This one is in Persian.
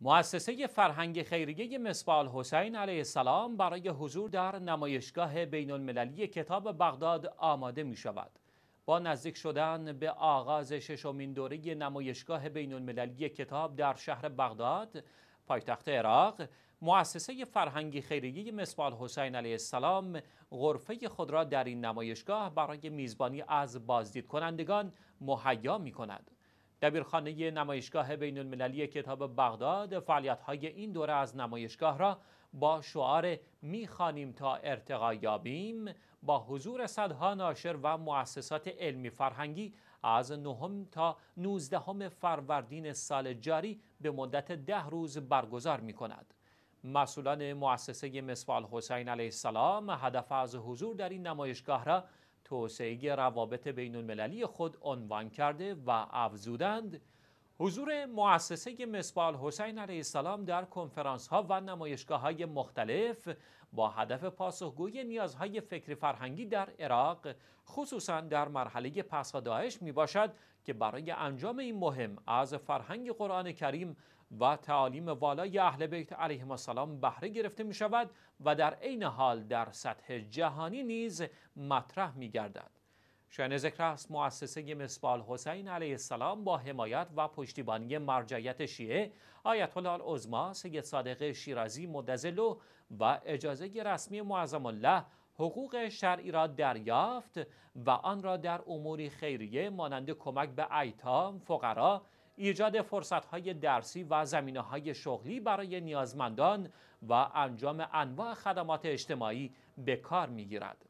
مؤسسه فرهنگ خیریه مصباح حسین علیه السلام برای حضور در نمایشگاه بین المللی کتاب بغداد آماده می شود. با نزدیک شدن به آغاز ششمین دوره نمایشگاه بین المللی کتاب در شهر بغداد، پایتخت عراق، مؤسسه فرهنگ خیریه مصباح حسین علیه السلام غرفه خود را در این نمایشگاه برای میزبانی از بازدید کنندگان مهیا می کند. دبیرخانه نمایشگاه بین المللی کتاب بغداد فعالیت های این دوره از نمایشگاه را با شعار میخوانیم تا ارتقا یابیم با حضور صدها ناشر و مؤسسات علمی فرهنگی از نهم تا نوزدهم فروردین سال جاری به مدت ده روز برگزار می کند. مسئولان مؤسسه مسوال حسین علیه السلام هدف از حضور در این نمایشگاه را توسعه روابط بین المللی خود عنوان کرده و افزودند حضور مؤسسه مسبال حسین علیه السلام در کنفرانس ها و نمایشگاه های مختلف با هدف پاسخگویی نیازهای فکری فرهنگی در عراق خصوصا در مرحله پس داعش می باشد که برای انجام این مهم از فرهنگ قرآن کریم و تعالیم والای اهل بیت علیه السلام بهره گرفته می شود و در عین حال در سطح جهانی نیز مطرح می گردد. شاین ذکر است مؤسسه مصباح حسین علیه السلام با حمایت و پشتیبانی مرجعیت شیعه آیت الله عظما سید صادق شیرازی مدزلو و اجازه رسمی معظم الله حقوق شرعی را دریافت و آن را در اموری خیریه مانند کمک به ایتام، فقرا، ایجاد فرصتهای درسی و زمینه های شغلی برای نیازمندان و انجام انواع خدمات اجتماعی به کار می گیرد.